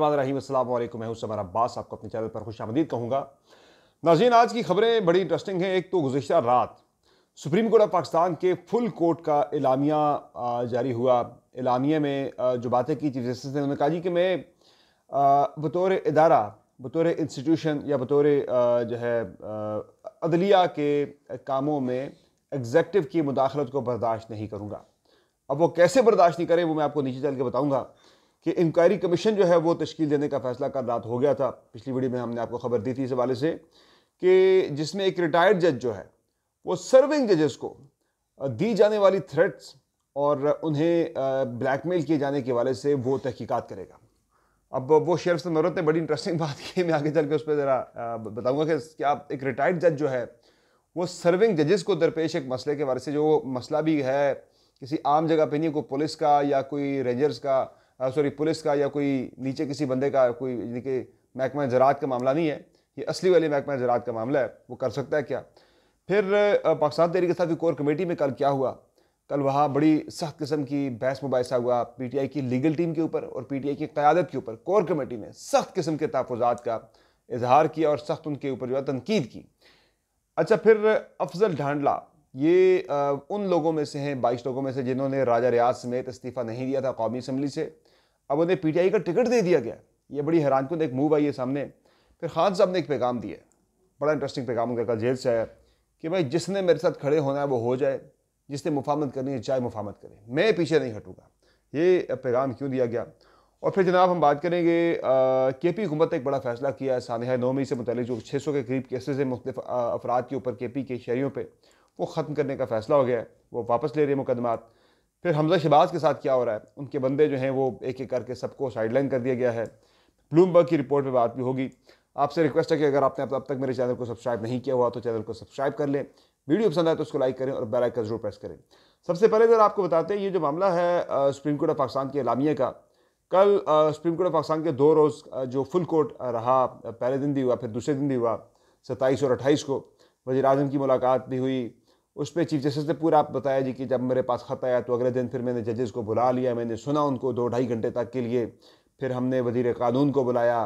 रहीम उसमर अब्बास आपको अपने चैनल पर खुश आमदीद कहूँगा नाजीन आज की खबरें बड़ी इंटरेस्टिंग हैं एक तो गुजशत रात सुप्रीम कोर्ट ऑफ पाकिस्तान के फुल कोर्ट का इलामिया जारी हुआ इलामिया में जो बातें की चीफ जस्टिस ने उन्होंने कहा जी कि मैं बतौर इदारा बतौर इंस्टीट्यूशन या बतौर जो है अदलिया के कामों में एग्जेक्टिव की मुदाखलत को बर्दाश्त नहीं करूँगा अब वो कैसे बर्दाश्त नहीं करें वो मैं आपको नीचे चल के बताऊँगा कि इंक्वायरी कमीशन जो है वो तश्कील देने का फैसला कल रात हो गया था पिछली वीडियो में हमने आपको खबर दी थी इस हवाले से कि जिसमें एक रिटायर्ड जज जो है वो सर्विंग जजेस को दी जाने वाली थ्रेट्स और उन्हें ब्लैकमेल किए जाने के हवाले से वो तहकीकात करेगा अब वो शेर से मरत ने बड़ी इंटरेस्टिंग बात की मैं आगे चल के उस पर ज़रा बताऊँगा कि क्या एक रिटायर्ड जज जो है वो सर्विंग जजेस को दरपेश एक मसले के वाले से जो मसला भी है किसी आम जगह पर नहीं कोई पुलिस का या कोई रेंजर्स का सॉरी पुलिस का या कोई नीचे किसी बंदे का कोई यानी कि महकमा ज़रात का मामला नहीं है ये असली वाले महकमा ज़रात का मामला है वो कर सकता है क्या फिर पाकिस्तान तहरीक साथ की कोर कमेटी में कल क्या हुआ कल वहाँ बड़ी सख्त किस्म की बहस मुबासा हुआ पी टी आई की लीगल टीम के ऊपर और पी टी आई की क़्यादत के ऊपर कोर कमेटी ने सख्त किस्म के तहफ़ात का इजहार किया और सख्त उनके ऊपर जो है तनकीद की अच्छा फिर अफजल ढांडला ये आ, उन लोगों में से हैं बाईस लोगों में से जिन्होंने राजा रियाज समेत इस्तीफ़ा नहीं दिया था कौमी असम्बली से अब उन्हें पीटीआई का टिकट दे दिया गया ये बड़ी हैरान कुंद एक मूव आई है सामने फिर खान साहब ने एक पैगाम दिया बड़ा इंटरेस्टिंग पैगाम उनका कल जेल से आया कि भाई जिसने मेरे साथ खड़े होना है वो हो जाए जिसने मुफामत करनी है चाहे मुफामत करे मैं पीछे नहीं हटूँगा ये पैगाम क्यों दिया गया और फिर जनाब हम बात करेंगे के पी हुकूमत ने एक बड़ा फैसला किया है सानहा नौमी से मुतल जो छः सौ के करीब केसेज हैं मुख्त अफराद के ऊपर के पी के शहरीों पर वो ख़त्म करने का फैसला हो गया है वो वापस ले रहे हैं मुकदमात फिर हमजा शहबाज के साथ क्या हो रहा है उनके बंदे जो हैं वो एक एक करके सबको साइडलाइन कर दिया गया है ब्लूमबर्ग की रिपोर्ट पर बात भी होगी आपसे रिक्वेस्ट है कि अगर आपने अब तक मेरे चैनल को सब्सक्राइब नहीं किया हुआ तो चैनल को सब्सक्राइब कर लें वीडियो पसंद आए तो उसको लाइक करें और बेल आइकन जरूर प्रेस करें सबसे पहले अगर आपको बताते हैं ये जो मामला है सुप्रीम कोर्ट ऑफ पाकिस्तान के इलामिया का कल सुप्रीम कोर्ट ऑफ पाकिस्तान के दो रोज़ जो फुल कोर्ट रहा पहले दिन भी हुआ फिर दूसरे दिन भी हुआ सत्ताईस और अट्ठाईस को वजी की मुलाकात भी हुई उस पर चीफ जस्टिस ने पूरा आप बताया जी कि जब मेरे पास ख़त आया तो अगले दिन फिर मैंने जजेस को बुला लिया मैंने सुना उनको दो ढाई घंटे तक के लिए फिर हमने वजीर कानून को बुलाया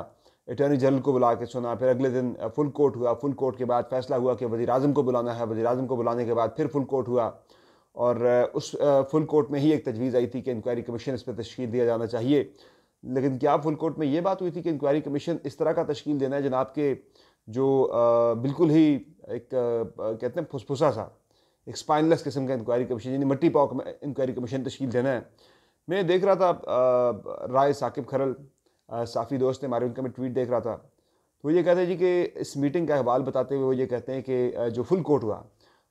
अटॉर्नी जनरल को बुला के सुना फिर अगले दिन फुल कोर्ट हुआ फुल कोर्ट के बाद फैसला हुआ कि वजी अजम को बुलाना है वजी अजम को बुलाने के बाद फिर फुल कोर्ट हुआ और उस फुल कोर्ट में ही एक तजवीज़ आई थी कि इंक्वायरी कमीशन इस पर तश्ील दिया जाना चाहिए लेकिन क्या फुल कोर्ट में ये बात हुई थी कि इंक्वायरी कमीशन इस तरह का तश्ील देना है जनाब के जो बिल्कुल ही एक कहते हैं फुसफुसा सा एक स्पाइनलेस किस्म का इंक्वायरी कमीशन यानी मट्टी पाव इंक्वायरी कमीशन तश्ील देना है मैं देख रहा था राय साकिब खरल साफ़ी दोस्त हैं हमारे उनका मैं ट्वीट देख रहा था तो ये कहते हैं जी कि इस मीटिंग का अहवाल बताते हुए वो ये कहते हैं कि जो फुल कोर्ट हुआ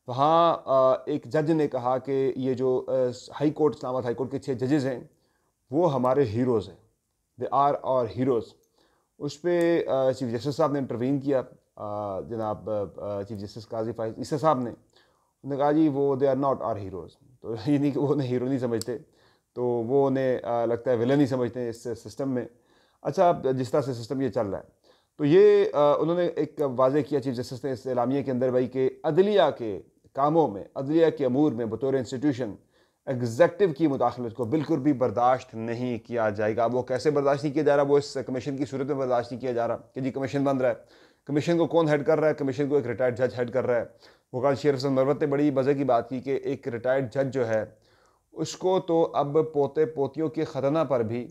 वहाँ तो एक जज ने कहा कि ये जो high court Islamabad high court के छः जजेज़ हैं वो हमारे हीरोज़ हैं दे आर और हीरोज़ उस पर चीफ जस्टिस साहब ने इंटरवीन किया जनाब चीफ जस्टिस काजी फाइज ईसा साहब ने उन्होंने कहा जी वो they are not are heroes तो ये नहीं कि वो उन्हें हीरो नहीं समझते तो वो उन्हें लगता है विलन ही समझते हैं इस सिस्टम में अच्छा जिस तरह से सिस्टम ये चल रहा है तो ये उन्होंने एक वाजे किया चीफ जस्टिस ने इस इलामिया के अंदर भाई के अदलिया के कामों में अदलिया के अमूर में बतौर इंस्टीट्यूशन एग्जेक्टिव की मुदाखलत को बिल्कुल भी बर्दाश्त नहीं किया जाएगा वो कैसे बर्दाश्त नहीं किया जा रहा वो इस कमीशन की सूरत में बर्दाश्त नहीं किया जा रहा कि जी कमीशन बन रहा है कमीशन को कौन हेड कर रहा है कमीशन को एक रिटायर्ड जज हेड कर रहा है वकाल शेर हसन मरवत ने बड़ी मज़े की बात की कि एक रिटायर्ड जज जो है उसको तो अब पोते पोतियों के ख़तना पर भी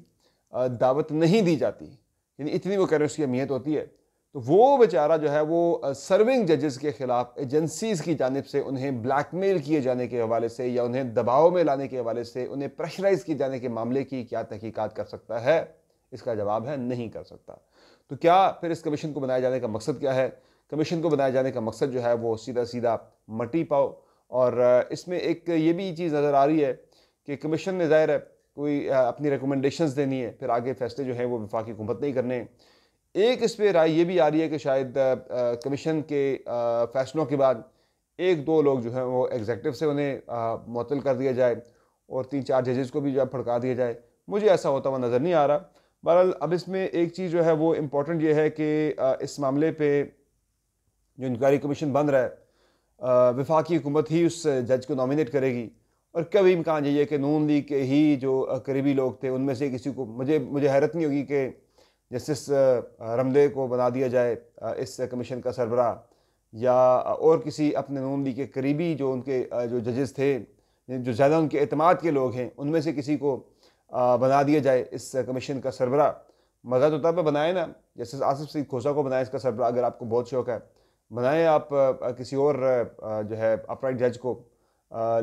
दावत नहीं दी जाती यानी इतनी वो कह रहे उसकी अहमियत होती है तो वो बेचारा जो है वो सर्विंग जजेस के ख़िलाफ़ एजेंसीज़ की जानब से उन्हें ब्लैकमेल किए जाने के हवाले से या उन्हें दबाव में लाने के हवाले से उन्हें प्रेशराइज किए जाने के मामले की क्या तहकीकत कर सकता है इसका जवाब है नहीं कर सकता तो क्या फिर इस कमीशन को बनाए जाने का मकसद क्या है कमीशन को बनाए जाने का मकसद जो है वो सीधा सीधा मटी पाओ और इसमें एक ये भी चीज़ नज़र आ रही है कि कमीशन ने ज़ाहिर है कोई अपनी रिकमेंडेशंस देनी है फिर आगे फैसले जो हैं वो विफाक हुकूमत नहीं करने एक इस पर राय ये भी आ रही है कि शायद कमीशन के फैसलों के बाद एक दो लोग जो हैं वो एग्जेक्टिव से उन्हें मुतल कर दिया जाए और तीन चार जजेस को भी जो है फड़का दिया जाए मुझे ऐसा होता हुआ नज़र नहीं आ रहा बहरहाल अब इसमें एक चीज़ जो है वो इम्पोर्टेंट ये है कि इस मामले पर जो इंक्वायरी कमीशन बन रहा है वफाकी हुकूमत ही उस जज को नॉमिनेट करेगी और कभी इम्कान यही है कि नून लीग के ही जो करीबी लोग थे उनमें से किसी को मुझे मुझे हैरत नहीं होगी कि जस्टिस रमदे को बना दिया जाए इस कमीशन का सरबरा या और किसी अपने नून लीग के करीबी जो उनके जो जजेस थे जो ज़्यादा उनके अतमाद के लोग हैं उनमें से किसी को बना दिया जाए इस कमीशन का सरबरा मज़ा तो तब बनाए ना जस्टिस आसिफ सिंह खोसा को बनाए इसका सरबरा अगर आपको बहुत शौक है बनाएं आप किसी और जो है अपराइट जज को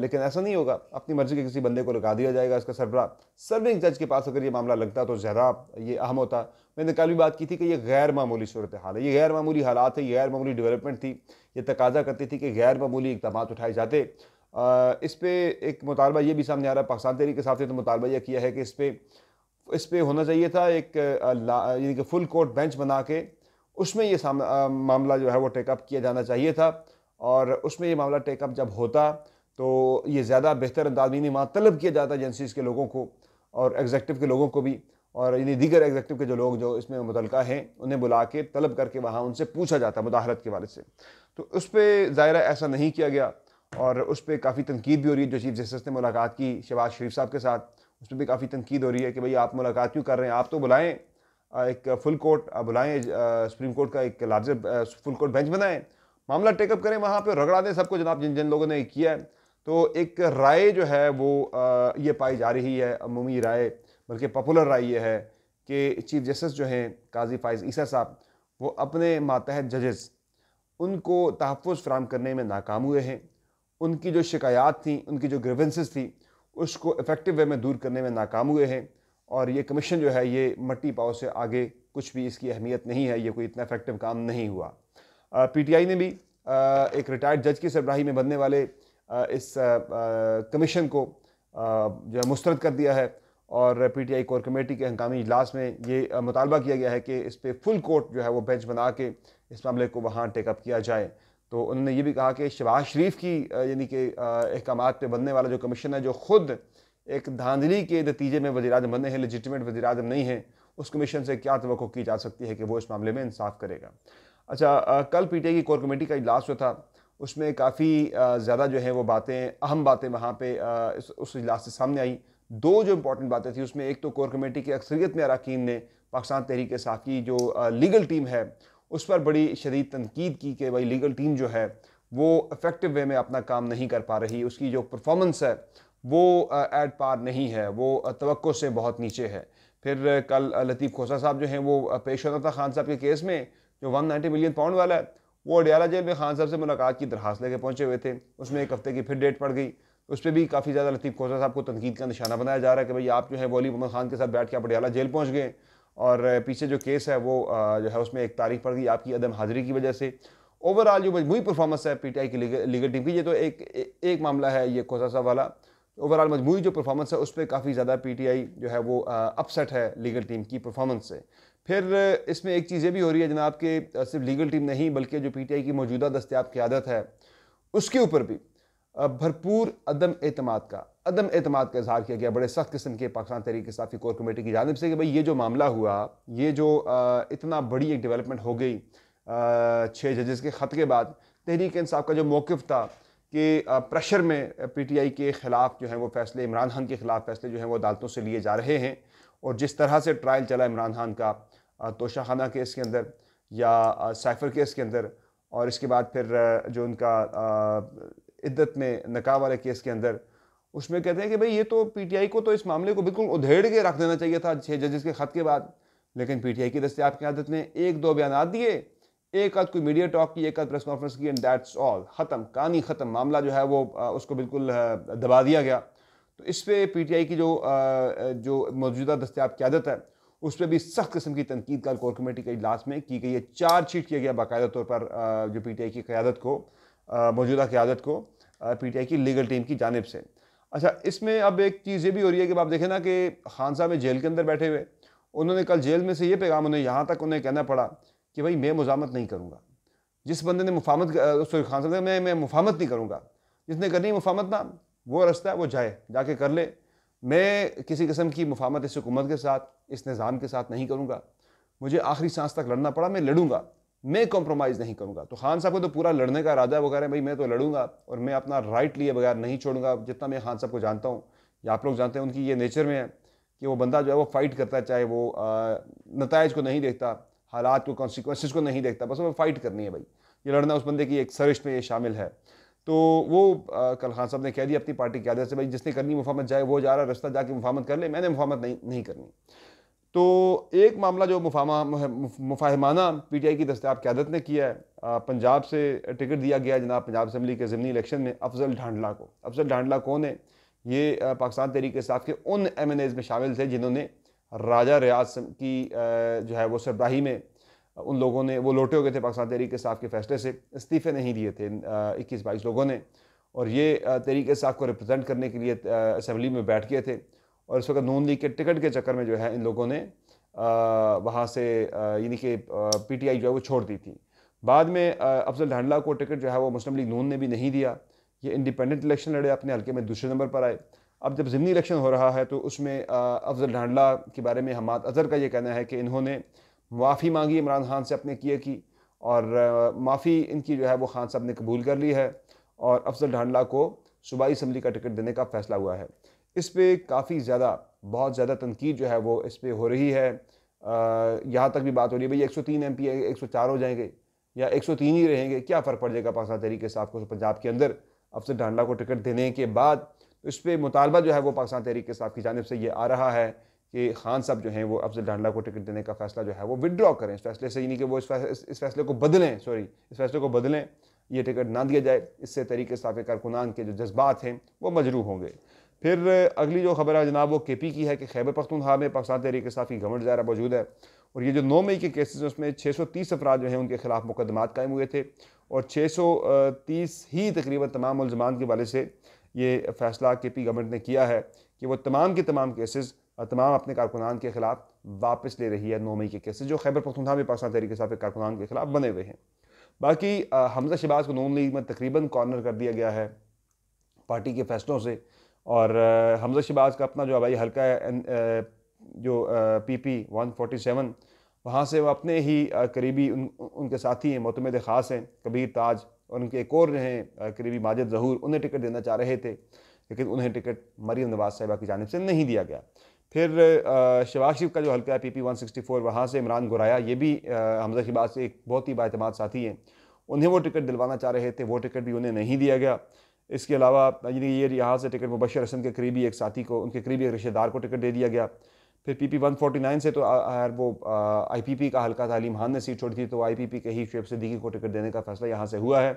लेकिन ऐसा नहीं होगा अपनी मर्जी के किसी बंदे को लगा दिया जाएगा इसका सरबरा सर्विंग जज के पास अगर ये मामला लगता तो ज़्यादा ये अहम होता मैंने कल भी बात की थी कि ये गैर मामूली सूरत हाल है ये गैर मामूली हालात है ये गैर मामूली डेवलपमेंट थी ये तकाजा करती थी कि गैर मामूली इकदाम उठाए जाते इस पर एक मुतालबा ये भी सामने आ रहा है पाकिस्तान तेरी के साथ ने तो मुतालबा यह किया है कि इस पर इस पर होना चाहिए था एक यानी कि फुल कोर्ट बेंच बना के उसमें ये मामला जो है वो टेकअप किया जाना चाहिए था और उसमें ये मामला टेकअप जब होता तो ये ज़्यादा बेहतर अंदाज में मां तलब किया जाता एजेंसीज़ के लोगों को और एग्जेक्टिव के लोगों को भी और यानी दीगर एग्जेक्टिव के जो लोग जो इसमें मुतलका हैं उन्हें बुला के तलब करके वहाँ उनसे पूछा जाता मुदाहरत के वाले से तो उस पर ज़ायरा ऐसा नहीं किया गया और उस पर काफ़ी तनकीद भी हो रही है जो चीफ जस्टिस ने मुलाकात की शहबाज शरीफ साहब के साथ उस पर भी काफ़ी तनकीद हो रही है कि भाई आप मुलाकात क्यों कर रहे हैं आप तो बुलाएँ एक फुल कोर्ट बुलाएं सुप्रीम कोर्ट का एक लार्जर फुल कोर्ट बेंच बनाएं मामला टेकअप करें वहाँ पर रगड़ा दें सबको जनाब जिन जिन लोगों ने किया है तो एक राय जो है वो ये पाई जा रही है अमूमी राय बल्कि पॉपुलर राय ये है कि चीफ जस्टिस जो हैं काजी फाइज ईसा साहब वो अपने मातहत जजेस उनको तहफ़ फ्राहम करने में नाकाम हुए हैं उनकी जो शिकायत थी उनकी जो ग्रीवेंसेस थी उसको इफ़ेक्टिव वे में दूर करने में नाकाम हुए हैं और ये कमीशन जो है ये मट्टी पाव से आगे कुछ भी इसकी अहमियत नहीं है ये कोई इतना इफेक्टिव काम नहीं हुआ पीटीआई ने भी एक रिटायर्ड जज की सरबराही में बनने वाले इस कमीशन को जो है मुस्रद कर दिया है और पीटीआई कोर कमेटी के हंगामी इजलास में ये मुतालबा किया गया है कि इस पर फुल कोर्ट जो है वो बेंच बना के इस मामले को वहाँ टेकअप किया जाए तो उन्होंने ये भी कहा कि शबाज शरीफ की यानी कि अहकाम पे बनने वाला जो कमीशन है जो खुद एक धांधली के नतीजे में वजी अजम बने हैं लजिटमेट वजी अजम नहीं है उस कमीशन से क्या तो की जा सकती है कि वो इस मामले में इंसाफ करेगा अच्छा कल पी की कोर कमेटी का इजलास जो था उसमें काफ़ी ज़्यादा जो है वो बातें अहम बातें वहाँ पे उस इजलास से सामने आई दो जो इम्पोर्टेंट बातें थी उसमें एक तो कोर कमेटी की अक्सरियत में अरकान ने पाकिस्तान तहरीक साफ़ की जो लीगल टीम है उस पर बड़ी शदीद तनकीद की कि भाई लीगल टीम जो है वो अफेक्टिव वे में अपना काम नहीं कर पा रही उसकी जो परफॉर्मेंस है वो एट पार नहीं है वो तो से बहुत नीचे है फिर कल लतीफ़ खोसा साहब जो हैं वो पेश होता था खान साहब के केस में जो 190 मिलियन पाउंड वाला है वो अडियाला जेल में खान साहब से मुलाकात की दरख्वास लेके पहुंचे हुए थे उसमें एक हफ्ते की फिर डेट पड़ गई उस पर भी काफ़ी ज़्यादा लतीफ़ खोसा साहब को तनकीद का निशाना बनाया जा रहा है कि भाई आप जो है वली मोहम्मद खान के साथ बैठ के आप अडियाला जेल पहुँच गए और पीछे जो केस है वो जो है उसमें एक तारीख पड़ गई आपकी अदम हाजिरी की वजह से ओवरऑल जो मजमू परफॉर्मेंस है पी टी आई की लीगल टीम की ये तो एक एक मामला है ये खोसा साहब वाला ओवरऑल मजमू जो परफॉर्मेंस है उस पर काफ़ी ज़्यादा पी टी आई जो है वो अपसेट है लीगल टीम की परफॉर्मेंस से फिर इसमें एक चीज़ ये भी हो रही है जनाब के सिर्फ लीगल टीम नहीं बल्कि जो पी टी आई की मौजूदा दस्तियाब क्यादत है उसके ऊपर भी भरपूर अदम अतमाद का अदम अतमाद का इजहार किया गया बड़े सख्त किस्म के पाकिस्तान तहरीक साफ़ी कोर कमेटी की जानब से कि भाई ये जो मामला हुआ ये जो इतना बड़ी एक डेवलपमेंट हो गई छः जजेस के ख़त के बाद तहरीक इंसाफ का जो मौक़ था के प्रेशर में पीटीआई के ख़िलाफ़ जो है वो फैसले इमरान खान के ख़िलाफ़ फैसले जो हैं वो अदालतों से लिए जा रहे हैं और जिस तरह से ट्रायल चला इमरान खान का तोशाखाना केस के अंदर या साइफर केस के अंदर और इसके बाद फिर जो उनका इद्दत में नका वाले केस के अंदर उसमें कहते हैं कि भाई ये तो पीटीआई को तो इस मामले को बिल्कुल उधेड़ के रख देना चाहिए था छः जजेस के ख़त के बाद लेकिन पीटीआई की दस्तियाब की आदत ने एक दो बयान दिए एक आध कोई मीडिया टॉक की एक आध प्रेस कॉन्फ्रेंस की एंड दैट्स ऑल ख़त्म कहानी ख़त्म मामला जो है वो उसको बिल्कुल दबा दिया गया तो इस पर पी टी आई की जो जो मौजूदा दस्तियाब क्यादत है उस पर भी सख्त किस्म की तनकीद कल कोर कमेटी के इजलास में की गई है चार्जशीट किया गया बाकायदा तौर पर जो पी टी आई की क्यादत को मौजूदा क्यादत को पी टी आई की लीगल टीम की जानब से अच्छा इसमें अब एक चीज़ ये भी हो रही है कि आप देखें ना कि खान साहब जेल के अंदर बैठे हुए उन्होंने कल जेल में से ये पैगाम उन्हें यहाँ तक उन्हें कहना पड़ा कि भाई मैं मुजामत नहीं करूँगा जिस बंदे ने मुफामत सॉरी खान साहब मैं मैं मुफामत नहीं करूँगा जिसने करनी मुफामत ना वो रास्ता है वो जाए जाके कर ले मैं किसी किस्म की मुफामत इस हुकूमत के साथ इस निज़ाम के साथ नहीं करूँगा मुझे आखिरी सांस तक लड़ना पड़ा मैं लड़ूंगा मैं कॉम्प्रोमाइज़ नहीं करूँगा तो खान साहब को तो पूरा लड़ने का इरादा है वो कह रहे हैं भाई मैं तो लड़ूंगा और मैं अपना राइट लिए बगैर नहीं छोड़ूंगा जितना मैं खान साहब को जानता हूँ या आप लोग जानते हैं उनकी ये नेचर में है कि वो बंदा जो है वो फाइट करता है चाहे वो नतज को नहीं देखता हालात को कॉन्सिक्वेंसेज को नहीं देखता बस हमें फ़ाइट करनी है भाई ये लड़ना उस बंदे की एक सरिश में ये शामिल है तो वो आ, कल खान साहब ने कह दिया अपनी पार्टी की आदत से भाई जिसने करनी मुफामत जाए वो जा रहा रास्ता जाके मुफामत कर ले मैंने मुफामत नहीं नहीं करनी तो एक मामला जो मुफामा मुफाहमाना पी टी आई की दस्तियाब क्यादत ने किया है पंजाब से टिकट दिया गया जनाब पंजाब असम्बली के ज़मनी इलेक्शन में अफजल ढांडला को अफजल ढांडला कौन है ये पाकिस्तान तहरीक साहब के उन एम एन एज़ में शामिल थे जिन्होंने राजा रियाज की जो है वो सरबराही में उन लोगों ने वो लौटे हो गए थे पाकिस्तान तहरीक साहब के फैसले से इस्तीफ़े नहीं दिए थे इक्कीस बाईस लोगों ने और ये तहरीक साहब को रिप्रजेंट करने के लिए असम्बली में बैठ गए थे और इस वक्त नून लीग के टिकट के चक्कर में जो है इन लोगों ने वहाँ से यानी कि पीटीआई जो है वो छोड़ दी थी बाद में अफजल ढांडला को टिकट जो है वो मुस्लिम लीग नून ने भी नहीं दिया ये इंडिपेंडेंट इलेक्शन लड़े अपने हल्के में दूसरे नंबर पर आए अब जब ज़मनी इलेक्शन हो रहा है तो उसमें अफजल ढांडला के बारे में हमाद अजहर का ये कहना है कि इन्होंने माफ़ी मांगी इमरान खान से अपने किए की और माफ़ी इनकी जो है वो खान साहब ने कबूल कर ली है और अफजल ढांडला को सूबाई इसम्बली का टिकट देने का फैसला हुआ है इस पर काफ़ी ज़्यादा बहुत ज़्यादा तनकीद जो है वो इस पर हो रही है यहाँ तक भी बात हो रही है भाई एक सौ तीन एम पी एक सौ चार हो जाएंगे या एक सौ तीन ही रहेंगे क्या फ़र्क पड़ जाएगा पाकिस्तान तरीके साहब को पंजाब के अंदर अफजल ढांडला को टिकट देने के बाद इस पर मुतालबा जो है वो पाकिस्तान तहरीक के की जानब से ये आ रहा है कि खान साहब जो हैं वो अफजल डांडला को टिकट देने का फैसला जो है वो विदड्रॉ करें इस फैसले से यानी कि वो इस फैसले, इस फैसले को बदलें सॉरी इस फैसले को बदलें ये टिकट ना दिया जाए इससे तरीके साफ कारकुनान के जो जज्बात हैं वो मजरू होंगे फिर अगली जो खबर है जनाब वो के पी की है कि खैबर पख्तनखा में पाकिस्तान तहरीक साफ़ी गवर्नमेंट ज्यादा मौजूद है और ये जो नौ मई के केसेस उसमें छः सौ तीस अफराद जो हैं उनके खिलाफ मुकदमा कायम हुए थे और छः सौ तीस ही तकरीबन तमाम मुलजमान के वाले से ये फैसला के पी गवर्नमेंट ने किया है कि वो तमाम के तमाम केसेस तमाम अपने कारकुनान के खिलाफ वापस ले रही है नौ मई के केसेस जो खैबर पख्तनखा में पाकिस्तान तहरीक साफ कारकुनान के खिलाफ बने हुए हैं बाकी हमजा शबाज को नून लीग में तकरीबन कॉर्नर कर दिया गया है पार्टी के फैसलों से और हमजा शबाज का अपना जो हवाई हल्का है जो P P one forty seven वहाँ से वो अपने ही करीबी उन उनके साथी हैं मतमद ख़ास हैं कबीर ताज और उनके एक और हैं करीबी माजिद जहूर उन्हें टिकट देना चाह रहे थे लेकिन उन्हें टिकट मरीम नवाज साहिबा की जानब से नहीं दिया गया फिर शबाज शरीफ का जो हल्का है P P one sixty four वहाँ से इमरान गुराया ये भी हमजा शिबाज से एक बहुत ही बातम साथी हैं उन्हें वो टिकट दिलवाना चाह रहे थे वो टिकट भी उन्हें नहीं दिया गया इसके अलावा ये यहाँ से टिकट मुबशर हसन के करीबी एक साथी को उनके करीबी एक रिश्तेदार को टिकट दे दिया गया फिर P P one forty nine से तो यार वो आई पी पी का हल्का तालीम खान ने सीट छोड़ी थी तो आई पी पी के ही शेप से दीगी को टिकट देने का फैसला यहाँ से हुआ है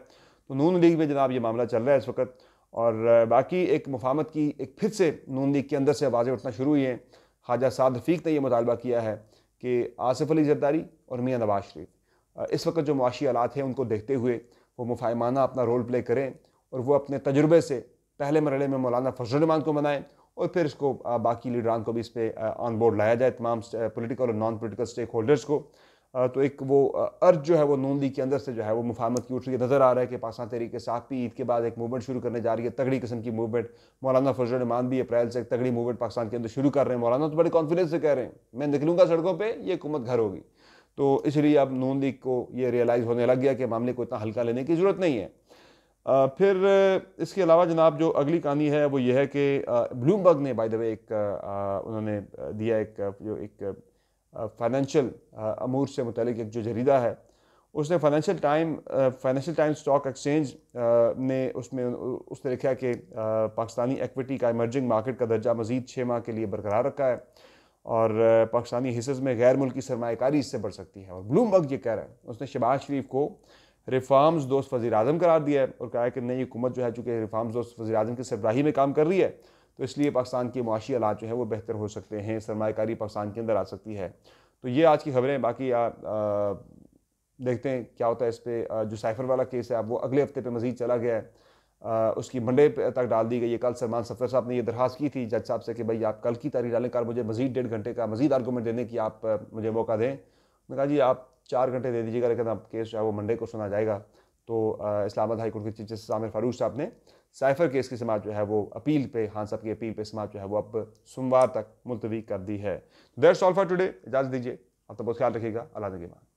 तो नून लीग में जनाब ये मामला चल रहा है इस वक्त और बाकी एक मुफामत की एक फिर से नून लीग के अंदर से आवाज़ें उठना शुरू हुई हैं ख्वाजा साद रफीक ने यह मुतालबा किया है कि आसिफ अली जरदारी और मियाँ नवाज शरीफ इस वक्त जो मुआशी आलात हैं उनको देखते हुए वो मुफाहिमाना अपना रोल प्ले करें और वो अपने तजुर्बे से पहले मरले में मौलाना फजलरहमान को मनाएँ और फिर इसको बाकी लीडरान को भी इस पर ऑन बोर्ड लाया जाए तमाम पोलिटिकल और नॉन पोलिटिकल स्टेक होल्डर्स को तो एक वो अर्ज जो है वो नून लीग के अंदर से जो है वो मुफामत की उठ रही है नज़र आ रहा है कि पाकिस्तान के साथ भी ईद के बाद एक मूवमेंट शुरू करने जा रही है तगड़ी किस्म की मूवमेंट मौलाना रमान भी अप्रैल से एक तगड़ी मूवमेंट पाकिस्तान के अंदर शुरू कर रहे हैं मौलाना तो बड़े कॉन्फिडेंस से कह रहे हैं मैं निकलूंगा सड़कों पर यह हुकूमत घर होगी तो इसलिए अब नून लीग को ये रियलाइज़ होने लग गया कि मामले को इतना हल्का लेने की ज़रूरत नहीं है फिर इसके अलावा जनाब जो अगली कहानी है वो ये है कि ब्लूमबर्ग ने बाय द वे एक उन्होंने दिया एक जो एक फाइनेंशियल अमूर से मुतलिक एक जो जरीदा है उसने financial time financial time stock exchange ने उसमें उसने लिखा कि पाकिस्तानी एक्विटी का इमर्जिंग मार्केट का दर्जा मजीद छः माह के लिए बरकरार रखा है और पाकिस्तानी हिस्से में गैर मुल्की सरमाकारी इससे बढ़ सकती है और ब्लूमबर्ग ये कह रहे हैं उसने शबाज शरीफ को रिफॉर्म्स दोस्त वजीर अजम करार दिया है और कहा है कि नई हुकूमत जो है चूँकि रिफॉर्म्स दोस्त वजी अजम की सरबराही में काम कर रही है तो इसलिए पाकिस्तान के माशी आलात जो है वो बेहतर हो सकते हैं सरमाकारी पाकिस्तान के अंदर आ सकती है तो ये आज की खबरें बाकी आ, आ, देखते हैं क्या होता है इस पर जो साइफर वाला केस है अब वो अगले हफ्ते पर मजीद चला गया है आ, उसकी मंडे तक डाल दी गई है कल सलमान सफर साहब ने यह दरख्वास्त की थी जज साहब से कि भाई आप कल की तारीख डालें कल मुझे मजीद डेढ़ घंटे का मजीद आर्गूमेंट देने की आप मुझे मौका दें मैंने कहा जी आप चार घंटे दे दीजिएगा लेकिन अब केस जो है वो मंडे को सुना जाएगा तो इस्लामाबाद हाईकोर्ट के चीफ जस्टिस आमिर फारूक साहब ने साइफर केस की समाज जो है वो अपील पे खान साहब की अपील पे समाज जो है वो अब सोमवार तक मुलतवी कर दी है देर सॉल्फर फॉर टुडे इजाज़त दीजिए आप तो बहुत ख्याल रखिएगा अल्लाह के